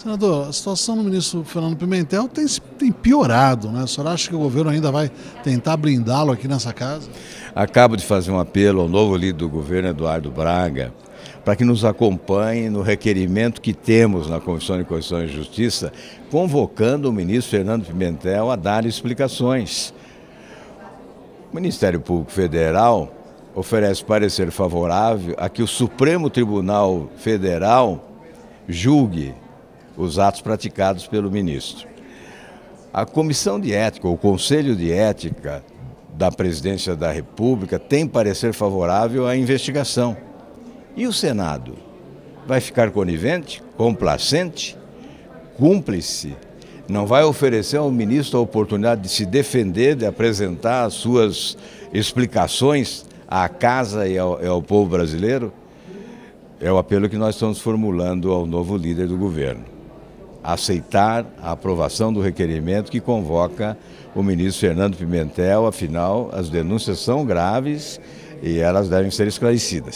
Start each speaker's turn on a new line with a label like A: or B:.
A: Senador, a situação do ministro Fernando Pimentel tem, tem piorado, né? O senhor acha que o governo ainda vai tentar blindá-lo aqui nessa casa?
B: Acabo de fazer um apelo ao novo líder do governo, Eduardo Braga, para que nos acompanhe no requerimento que temos na Comissão de Constituição e Justiça, convocando o ministro Fernando Pimentel a dar explicações. O Ministério Público Federal oferece parecer favorável a que o Supremo Tribunal Federal julgue os atos praticados pelo ministro. A Comissão de Ética, o Conselho de Ética da Presidência da República tem parecer favorável à investigação. E o Senado? Vai ficar conivente, complacente, cúmplice? Não vai oferecer ao ministro a oportunidade de se defender, de apresentar as suas explicações à casa e ao, e ao povo brasileiro? É o apelo que nós estamos formulando ao novo líder do governo aceitar a aprovação do requerimento que convoca o ministro Fernando Pimentel. Afinal, as denúncias são graves e elas devem ser esclarecidas.